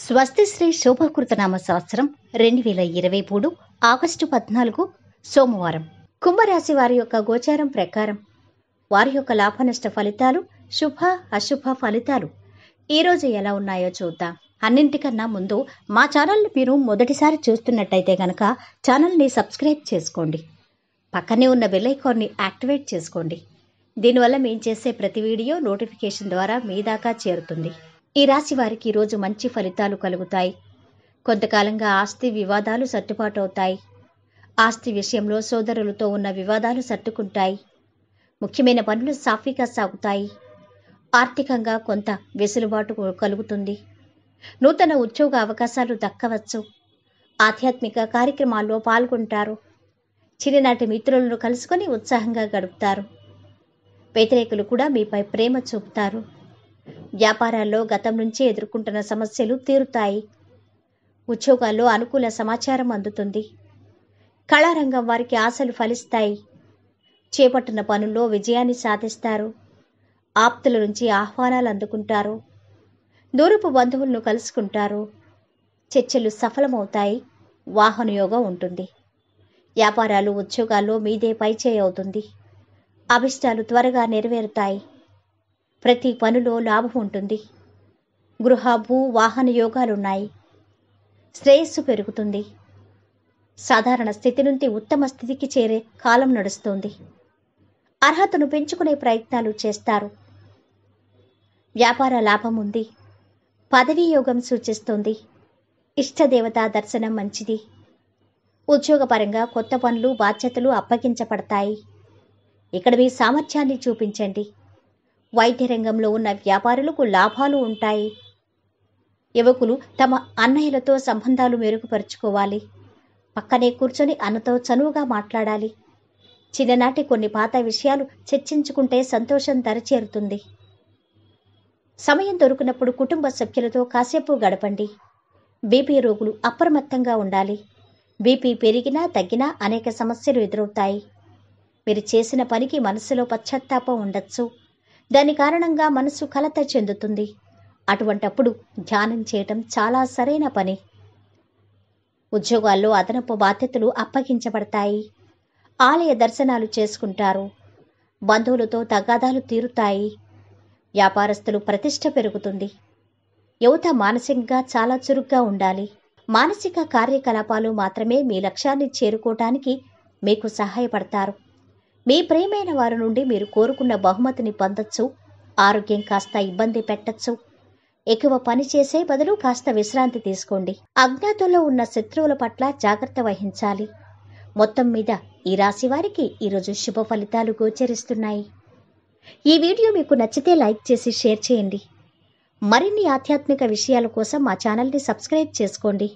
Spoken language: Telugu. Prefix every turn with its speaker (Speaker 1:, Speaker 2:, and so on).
Speaker 1: స్వస్తి శ్రీ శోభకృతనామ సంవత్సరం రెండు వేల ఇరవై మూడు ఆగస్టు పద్నాలుగు సోమవారం కుంభరాశి వారి యొక్క గోచారం ప్రకారం వారి యొక్క లాభనష్ట ఫలితాలు శుభ అశుభ ఫలితాలు ఈరోజు ఎలా ఉన్నాయో చూద్దాం అన్నింటికన్నా ముందు మా ఛానల్ని మీరు మొదటిసారి చూస్తున్నట్టయితే కనుక ఛానల్ని సబ్స్క్రైబ్ చేసుకోండి పక్కనే ఉన్న బెల్ యాక్టివేట్ చేసుకోండి దీనివల్ల మేము చేసే ప్రతి వీడియో నోటిఫికేషన్ ద్వారా మీ దాకా చేరుతుంది ఈ రాశి వారికి ఈరోజు మంచి ఫలితాలు కలుగుతాయి కొంతకాలంగా ఆస్తి వివాదాలు సర్దుబాటు అవుతాయి ఆస్తి విషయంలో సోదరులతో ఉన్న వివాదాలు సర్దుకుంటాయి ముఖ్యమైన పనులు సాఫీగా సాగుతాయి ఆర్థికంగా కొంత వెసులుబాటు కలుగుతుంది నూతన ఉద్యోగ అవకాశాలు దక్కవచ్చు ఆధ్యాత్మిక కార్యక్రమాల్లో పాల్గొంటారు చిన్ననాటి మిత్రులను కలుసుకొని ఉత్సాహంగా గడుపుతారు వ్యతిరేకులు కూడా మీపై ప్రేమ చూపుతారు వ్యాపారాల్లో గతం నుంచే ఎదుర్కొంటున్న సమస్యలు తీరుతాయి ఉద్యోగాల్లో అనుకూల సమాచారం అందుతుంది కళారంగం వారికి ఆశలు ఫలిస్తాయి చేపట్టిన పనుల్లో విజయాన్ని సాధిస్తారు ఆప్తుల నుంచి ఆహ్వానాలు అందుకుంటారు దూరపు బంధువులను కలుసుకుంటారు చర్చలు సఫలమవుతాయి వాహనయోగం ఉంటుంది వ్యాపారాలు ఉద్యోగాల్లో మీదే పైచేయవుతుంది అభిష్టాలు త్వరగా నెరవేరుతాయి ప్రతి పనులో లాభం ఉంటుంది గృహ భూ వాహన యోగాలున్నాయి శ్రేయస్సు పెరుగుతుంది సాధారణ స్థితి నుండి ఉత్తమ స్థితికి చేరే కాలం నడుస్తుంది అర్హతను పెంచుకునే ప్రయత్నాలు చేస్తారు వ్యాపార లాభం ఉంది పదవీ యోగం సూచిస్తుంది ఇష్టదేవత దర్శనం మంచిది ఉద్యోగపరంగా కొత్త పనులు బాధ్యతలు అప్పగించబడతాయి ఇక్కడ మీ సామర్థ్యాన్ని చూపించండి వైద్య రంగంలో ఉన్న వ్యాపారులకు లాభాలు ఉంటాయి యువకులు తమ అన్నయ్యలతో సంబంధాలు మెరుగుపరుచుకోవాలి పక్కనే కూర్చొని అన్నతో చనువుగా మాట్లాడాలి చిన్ననాటి కొన్ని పాత విషయాలు చర్చించుకుంటే సంతోషం దరచేరుతుంది సమయం దొరికినప్పుడు కుటుంబ సభ్యులతో కాసేపు గడపండి బీపీ రోగులు అప్రమత్తంగా ఉండాలి బీపీ పెరిగినా తగ్గినా అనేక సమస్యలు ఎదురవుతాయి మీరు చేసిన పనికి మనసులో పశ్చాత్తాపం ఉండొచ్చు దాని కారణంగా మనసు కలత చెందుతుంది అటువంటప్పుడు ధ్యానం చేయటం చాలా సరైన పని ఉద్యోగాల్లో అదనపు బాధ్యతలు అప్పగించబడతాయి ఆలయ దర్శనాలు చేసుకుంటారు బంధువులతో తగాదాలు తీరుతాయి వ్యాపారస్తులు ప్రతిష్ట పెరుగుతుంది యువత మానసికంగా చాలా చురుగ్గా ఉండాలి మానసిక కార్యకలాపాలు మాత్రమే మీ లక్ష్యాన్ని చేరుకోవటానికి మీకు సహాయపడతారు మీ ప్రేమైన వారి నుండి మీరు కోరుకున్న బహుమతిని పొందొచ్చు ఆరోగ్యం కాస్త ఇబ్బంది పెట్టచ్చు ఎక్కువ పని చేసే బదులు కాస్త విశ్రాంతి తీసుకోండి అజ్ఞాతంలో ఉన్న శత్రువుల పట్ల జాగ్రత్త వహించాలి మొత్తం మీద ఈ రాశి వారికి ఈరోజు శుభ ఫలితాలు గోచరిస్తున్నాయి ఈ వీడియో మీకు నచ్చితే లైక్ చేసి షేర్ చేయండి మరిన్ని ఆధ్యాత్మిక విషయాల కోసం మా ఛానల్ని సబ్స్క్రైబ్ చేసుకోండి